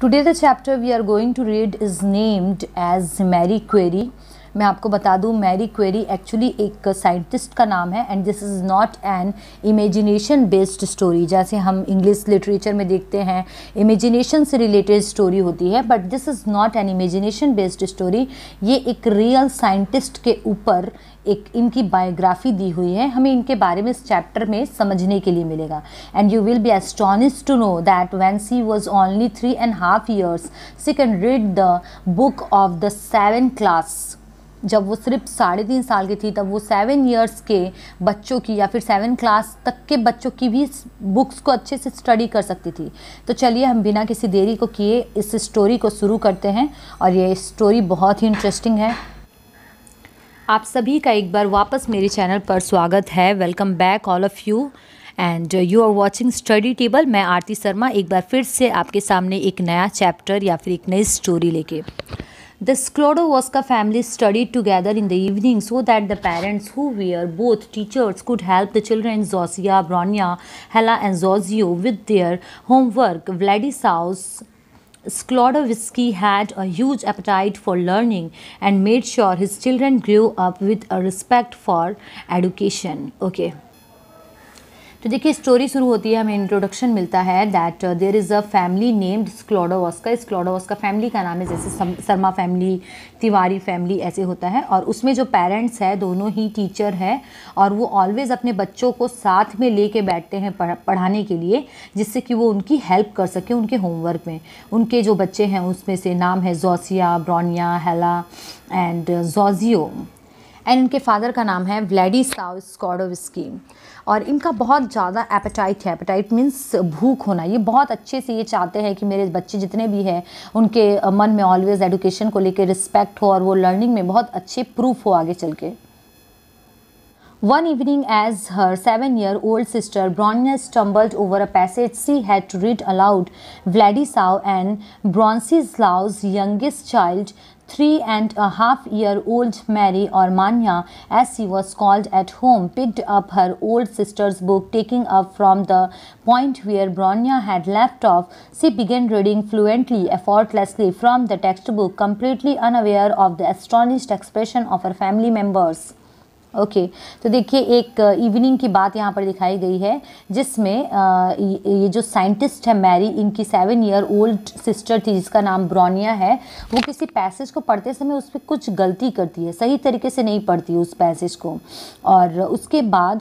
Today the chapter we are going to read is named as Mary Query मैं आपको बता दूं Mary Curie actually एक scientist का नाम है and this is not an imagination based story जैसे हम इंग्लिश लिटरेचर में देखते हैं इमेजिनेशन से रिलेटेड स्टोरी होती है but this is not an imagination based story ये एक रियल साइंटिस्ट के ऊपर एक इनकी बायोग्राफी दी हुई है हमें इनके बारे में इस चैप्टर में समझने के लिए मिलेगा and you will be astonish to know that when she was only three and half years she can read the book of the seven class जब वो सिर्फ साढ़े तीन साल की थी तब वो सेवन ईयर्स के बच्चों की या फिर सेवन क्लास तक के बच्चों की भी बुक्स को अच्छे से स्टडी कर सकती थी तो चलिए हम बिना किसी देरी को किए इस स्टोरी को शुरू करते हैं और ये स्टोरी बहुत ही इंटरेस्टिंग है आप सभी का एक बार वापस मेरे चैनल पर स्वागत है welcome back all of you and you are watching study table मैं आरती शर्मा एक बार फिर से आपके सामने एक नया चैप्टर या फिर एक नई स्टोरी लेके The Sklodowska family studied together in the evening so that the parents who were both teachers could help the children Zosia, Bronya, Hella and Zozio with their homework. Vladislaus Sklodowski had a huge appetite for learning and made sure his children grew up with a respect for education. Okay. तो देखिए story शुरू होती है हमें introduction मिलता है that there is a family named Sklodowska का Sklodowska का फैमिली का नाम है जैसे शर्मा फैमिली तिवारी फैमिली ऐसे होता है और उसमें जो पेरेंट्स है दोनों ही टीचर है और वो ऑलवेज़ अपने बच्चों को साथ में ले कर बैठते हैं पढ़ाने के लिए जिससे कि वो उनकी हेल्प कर सकें उनके होमवर्क में उनके जो बच्चे हैं उसमें से नाम है Zosia Bronia Hela and Jozef and इनके फादर का नाम है व्लैडी साव स्कॉडोविस्की और इनका बहुत ज़्यादा एपेटाइट है एपेटाइट मीन्स भूख होना ये बहुत अच्छे से ये चाहते हैं कि मेरे बच्चे जितने भी हैं उनके मन में ऑलवेज़ एडुकेशन को लेकर रिस्पेक्ट हो और वो लर्निंग में बहुत अच्छे प्रूफ हो आगे चल के one evening as her seven year old sister old stumbled over a passage she had to read aloud Wladyslaw and and लाउज youngest child three and a half year old Mary or Manya, as she was called at home, picked up her old sister's book, taking up from the point where Bronya had left off. She began reading fluently, effortlessly from the textbook, completely unaware of the astonished expression of her family members. Okay okay, तो देखिए एक evening uh, की बात यहाँ पर दिखाई गई है जिसमें uh, ये जो साइंटिस्ट है मैरी इनकी सेवन ईयर ओल्ड सिस्टर थी जिसका नाम ब्रोनिया है वो किसी पैसेज को पढ़ते समय उस पर कुछ गलती करती है सही तरीके से नहीं पढ़ती उस पैसेज को और उसके बाद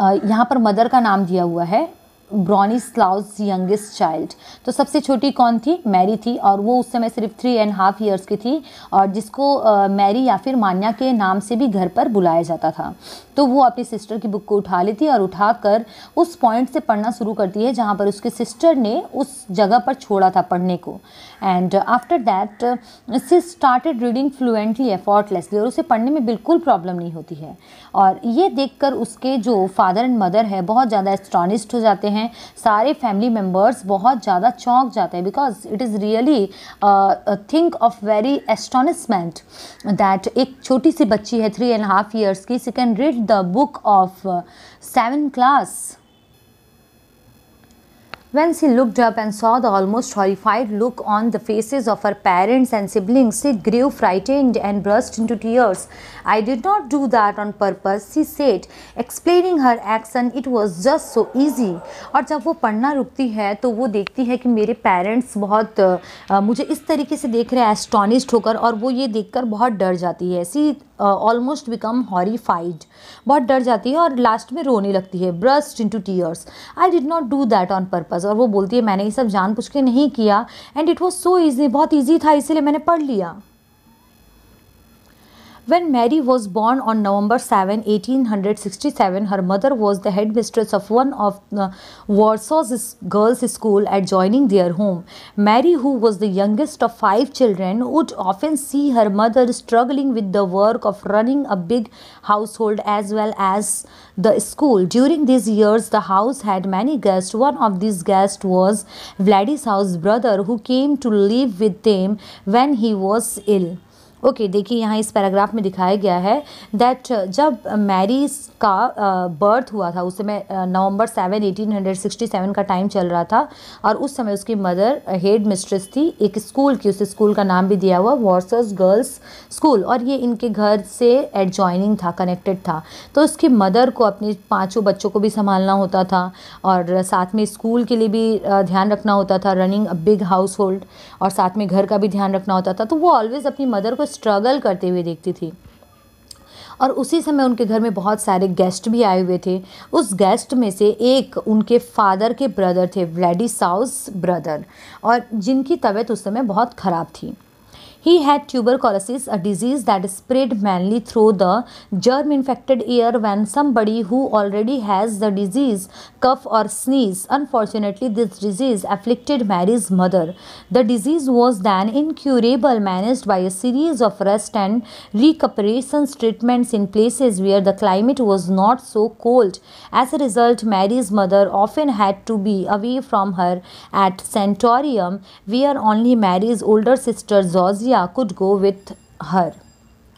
uh, यहाँ पर मदर का नाम दिया हुआ है ब्रॉनिस्लाउस यंगेस्ट चाइल्ड तो सबसे छोटी कौन थी मैरी थी और वो उस समय सिर्फ थ्री एंड हाफ ईयर्स की थी और जिसको मैरी या फिर मान्या के नाम से भी घर पर बुलाया जाता था तो वो अपनी सिस्टर की बुक को उठा लेती है और उठाकर उस पॉइंट से पढ़ना शुरू करती है जहाँ पर उसके सिस्टर ने उस जगह पर छोड़ा था पढ़ने को and after that she started reading fluently effortlessly और उसे पढ़ने में बिल्कुल प्रॉब्लम नहीं होती है और ये कर उसके जो फादर एंड मदर है बहुत ज़्यादा एस्ट्रॉनिस्ट हो जाते हैं सारे फैमिली मेम्बर्स बहुत ज़्यादा चौंक जाते हैं because it is really think of very astonishment that एक छोटी सी बच्ची है थ्री एंड हाफ ईयर्स की she can read the book of 7th uh, class. When she looked up and saw the almost horrified look on the faces of her parents and siblings, she grew frightened and burst into tears. I did not do that on purpose, she said, explaining her action. It was just so easy. और जब वो पढ़ना रुकती है तो वो देखती है कि मेरे पेरेंट्स बहुत आ, मुझे इस तरीके से देख रहे हैं एस्टॉनिस्ड होकर और वो ये देखकर बहुत डर जाती है सी ऑलमोस्ट बिकम हॉरीफाइड बहुत डर जाती है और लास्ट में रोने लगती है burst into tears I did not do that on purpose was और वो बोलती है मैंने ये सब जान के नहीं किया and it was so easy बहुत ईजी था इसीलिए मैंने पढ़ लिया When Mary was born on November 7, 1867, her mother was the headmistress of one of uh, Warsaw's girls' school adjoining their home. Mary, who was the youngest of five children, would often see her mother struggling with the work of running a big household as well as the school. During these years, the house had many guests. One of these guests was Vladislav's brother, who came to live with them when he was ill. Okay देखिए यहाँ इस paragraph में दिखाया गया है that uh, जब Mary का birth uh, हुआ था उस समय uh, November seven eighteen hundred sixty seven का टाइम चल रहा था और उस समय उसकी मदर हेड मिस्ट्रेस थी एक स्कूल की उस स्कूल का नाम भी दिया हुआ वॉर्सर्स गर्ल्स स्कूल और ये इनके घर से एडजॉइनिंग था कनेक्टेड था तो उसकी मदर को अपने पाँचों बच्चों को भी संभालना होता था और साथ में स्कूल के लिए भी ध्यान रखना होता था running a big household और साथ में घर का भी ध्यान रखना होता था तो वो ऑलवेज़ अपनी मदर को स्ट्रगल करते हुए देखती थी और उसी समय उनके घर में बहुत सारे गेस्ट भी आए हुए थे उस गेस्ट में से एक उनके फादर के ब्रदर थे साउस ब्रदर और जिनकी तबीयत उस समय बहुत ख़राब थी He had tuberculosis, a disease that spread mainly through the germ infected air when somebody who already has the disease cough or sneeze. Unfortunately, this disease afflicted Mary's mother. The disease was then incurable, managed by a series of rest and recuperation treatments in places where the climate was not so cold. As a result, Mary's mother often had to be away from her at Santorium, where only Mary's older sister Zosia. India could go with her.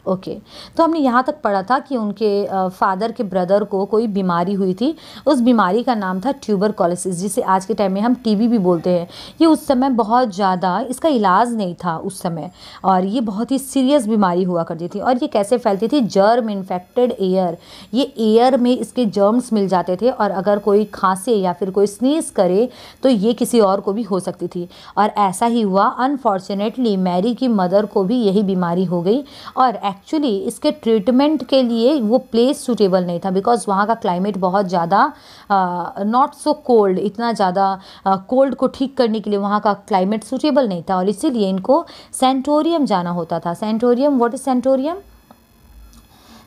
Okay okay. तो हमने यहाँ तक पढ़ा था कि उनके father के brother को कोई बीमारी हुई थी उस बीमारी का नाम था ट्यूबर कॉलिसिस जिसे आज के टाइम में हम टीबी भी बोलते हैं ये उस समय बहुत ज़्यादा इसका इलाज नहीं था उस समय और ये बहुत ही सीरियस बीमारी हुआ करती थी और ये कैसे फैलती थी जर्म इन्फेक्टेड एयर ये एयर में इसके जर्म्स मिल जाते थे और अगर कोई खांसे या फिर कोई स्नीस करे तो ये किसी और को भी हो सकती थी और ऐसा ही हुआ अनफॉर्चुनेटली मैरी की मदर को भी यही बीमारी हो गई और एक्चुअली इसके ट्रीटमेंट के लिए वो प्लेस सूटेबल नहीं था बिकॉज वहाँ का क्लाइमेट बहुत ज़्यादा नॉट सो कोल्ड इतना ज़्यादा कोल्ड को ठीक करने के लिए वहाँ का क्लाइमेट सूटेबल नहीं था और इसीलिए इनको सेंटोरियम जाना होता था sanatorium what is sanatorium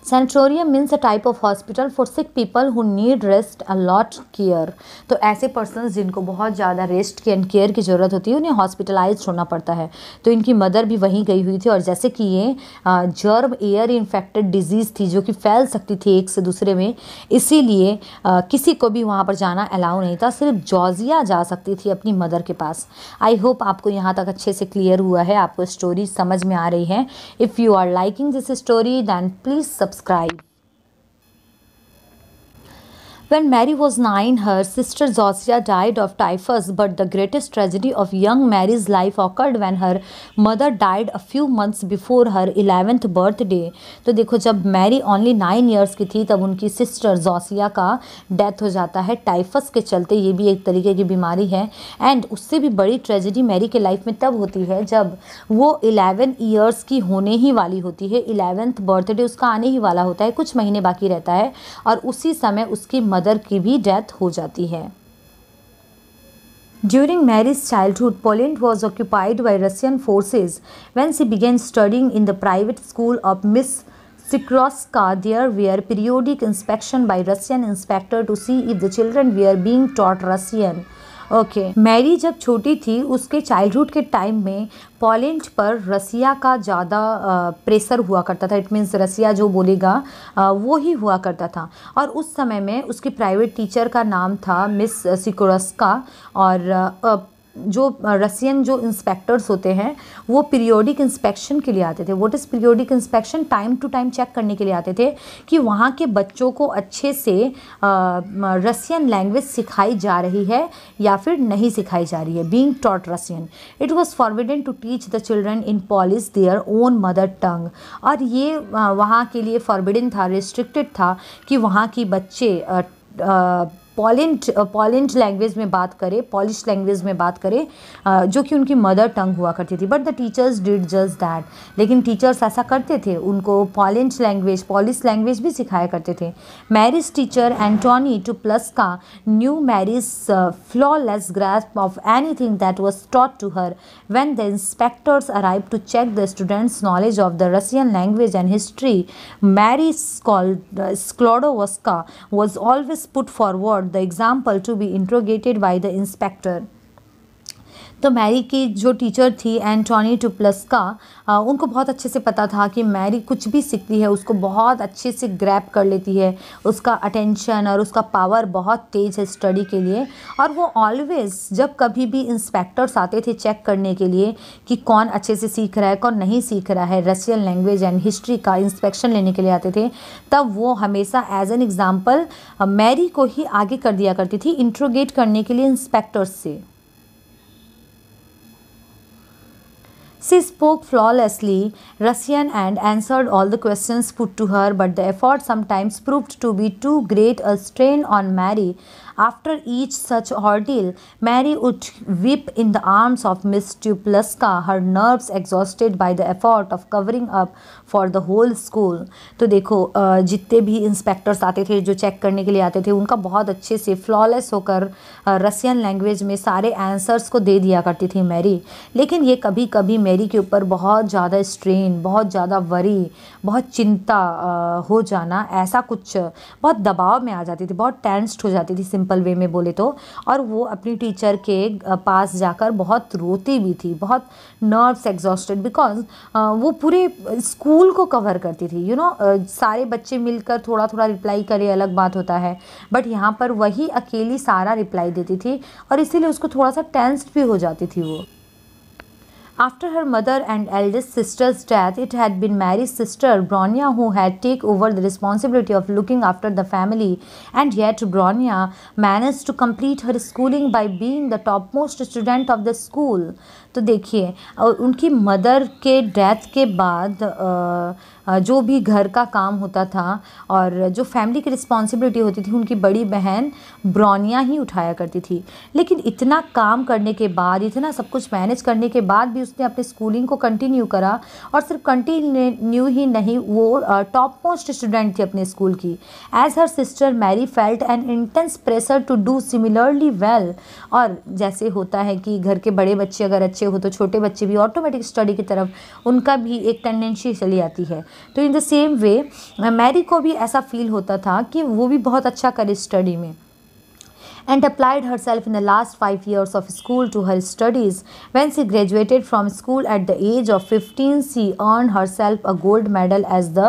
sanatorium means a type of hospital for sick people who need rest a lot care तो ऐसे पर्सन जिनको बहुत ज़्यादा रेस्ट एंड केयर की ज़रूरत होती है उन्हें हॉस्पिटलाइज होना पड़ता है तो इनकी मदर भी वहीं गई हुई थी और जैसे कि ये जर्म एयर इन्फेक्टेड डिजीज़ थी जो कि फैल सकती थी एक से दूसरे में इसीलिए किसी को भी वहाँ पर जाना अलाउ नहीं था सिर्फ जॉर्जिया जा सकती थी अपनी मदर के पास आई होप आपको यहाँ तक अच्छे से क्लियर हुआ है आपको स्टोरी समझ में आ रही है if you are liking this story then please subscribe subscribe. When Mary was nine, her sister Zosia died of typhus, but the greatest tragedy of young Mary's life occurred when her mother died a few months before her 11th birthday. तो देखो जब Mary only nine years की थी तब उनकी sister जोसिया का death हो जाता है टाइफस के चलते ये भी एक तरीके की बीमारी है एंड उससे भी बड़ी ट्रेजिडी मैरी के लाइफ में तब होती है जब वो इलेवन ईयर्स की होने ही वाली होती है इलेवेंथ बर्थडे उसका आने ही वाला होता है कुछ महीने बाकी रहता है और उसी समय उसकी मदर की भी डेथ हो जाती है during Mary's childhood Poland was occupied by Russian forces when she began studying in the private school of Miss Sikorska का there were periodic inspection by Russian inspector to see if the children were being taught Russian okay Mary जब छोटी थी उसके childhood के time में Poland पर रसिया का ज़्यादा प्रेशर हुआ करता था इट मीन्स रसिया जो बोलेगा वो ही हुआ करता था और उस समय में उसकी प्राइवेट टीचर का नाम था मिस सिकोरस्का और जो रसियन जो इंस्पेक्टर्स होते हैं वो पीरियोडिक इंस्पेक्शन के लिए आते थे what is periodic inspection time to time check करने के लिए आते थे कि वहाँ के बच्चों को अच्छे से रसियन लैंग्वेज सिखाई जा रही है या फिर नहीं सिखाई जा रही है being taught Russian it was forbidden to teach the children in Polish their own mother tongue और ये वहाँ के लिए फॉरविडन था रिस्ट्रिक्टेड था कि वहाँ की बच्चे आ, आ, पोलैंड पॉलेंट लैंग्वेज में बात करें पॉलिश लैंग्वेज में बात करें जो कि उनकी मदर टंग हुआ करती थी but the teachers did just that लेकिन टीचर्स ऐसा करते थे उनको पोलैंड लैंग्वेज पॉलिश लैंग्वेज भी सिखाया करते थे Mary's teacher Antonina Tupalska का knew Mary's flawless grasp of anything that was taught to her when the inspectors arrive to check the students knowledge of the Russian language and history Mary Skol Sklodowska was always put forward the example to be interrogated by the inspector. तो Mary की जो teacher थी एंटोनी का उनको बहुत अच्छे से पता था कि मैरी कुछ भी सीखती है उसको बहुत अच्छे से ग्रैप कर लेती है उसका अटेंशन और उसका पावर बहुत तेज़ है स्टडी के लिए और वो ऑलवेज़ जब कभी भी इंस्पेक्टर्स आते थे चेक करने के लिए कि कौन अच्छे से सीख रहा है कौन नहीं सीख रहा है रशियन लैंग्वेज एंड हिस्ट्री का इंस्पेक्शन लेने के लिए आते थे तब वो हमेशा एज एन एग्ज़ाम्पल मैरी को ही आगे कर दिया करती थी इंट्रोगेट करने के लिए इंस्पेक्टर्स से She spoke flawlessly Russian and answered all the questions put to her, but the effort sometimes proved to be too great a strain on Mary After each such Mary Mary wept in the arms of Miss Miss का her nerves exhausted by the effort of covering up for the whole school तो देखो जितने भी inspectors आते थे जो check करने के लिए आते थे उनका बहुत अच्छे से फ्लॉलेस होकर रसियन लैंग्वेज में सारे आंसर्स को दे दिया करती थी मैरी लेकिन ये कभी कभी मैरी के ऊपर बहुत ज़्यादा स्ट्रेन बहुत ज़्यादा वरी बहुत चिंता हो जाना ऐसा कुछ बहुत दबाव में आ जाती थी बहुत टेंस्ड हो जाती थी सिंपल सिंपल वे में बोले तो और वो अपनी टीचर के पास जाकर बहुत रोती भी थी बहुत नर्व्स एग्जॉस्टेड बिकॉज वो पूरे स्कूल को कवर करती थी यू you नो know, सारे बच्चे मिलकर थोड़ा थोड़ा रिप्लाई करे अलग बात होता है बट यहाँ पर वही अकेली सारा रिप्लाई देती थी और इसीलिए उसको थोड़ा सा टेंस्ड भी हो जाती थी वो After her mother and eldest sister's death, it had been Mary's sister Bronya who had taken over the responsibility of looking after the family. And yet Bronya managed to complete her schooling by being the topmost student of the school. तो देखिए और उनकी mother के death के बाद जो भी घर का काम होता था और जो फैमिली की रिस्पॉन्सिबिलिटी होती थी उनकी बड़ी बहन ब्रोनिया ही उठाया करती थी लेकिन इतना काम करने के बाद इतना सब कुछ मैनेज करने के बाद भी उसने अपने स्कूलिंग को कंटिन्यू करा और सिर्फ कंटिन्यू ही नहीं वो टॉप मोस्ट स्टूडेंट थी अपने स्कूल की as her sister Mary felt an intense pressure to do similarly well और जैसे होता है कि घर के बड़े बच्चे अगर अच्छे हो तो छोटे बच्चे भी ऑटोमेटिक स्टडी की तरफ उनका भी एक टेंडेंसी चली आती है तो in the same way Mary को भी ऐसा फील होता था कि वो भी बहुत अच्छा करे स्टडी में and applied herself in the last 5 years of school to her studies. When she graduated from school at the age of 15, she earned herself a gold medal as the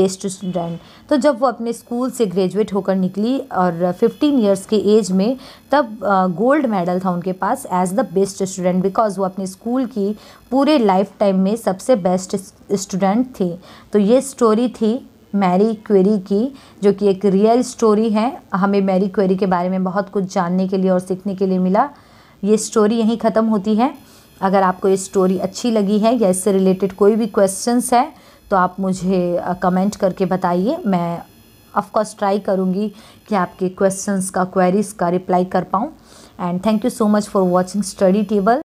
best student तो जब वो अपने school से graduate होकर निकली और 15 years के as में तब गोल्ड मेडल था उनके पास as the best student because वो अपने स्कूल की पूरे लाइफ टाइम में सबसे बेस्ट स्टूडेंट थी तो ये स्टोरी थी मैरी क्वेरी की जो कि एक रियल स्टोरी है हमें मैरी क्वेरी के बारे में बहुत कुछ जानने के लिए और सीखने के लिए मिला ये स्टोरी यहीं ख़त्म होती है अगर आपको ये स्टोरी अच्छी लगी है या इससे रिलेटेड कोई भी क्वेश्चंस है तो आप मुझे कमेंट करके बताइए मैं ऑफकोर्स ट्राई करूँगी कि आपके क्वेश्चंस का क्वेरीज़ का रिप्लाई कर पाऊँ and thank you so much for watching study table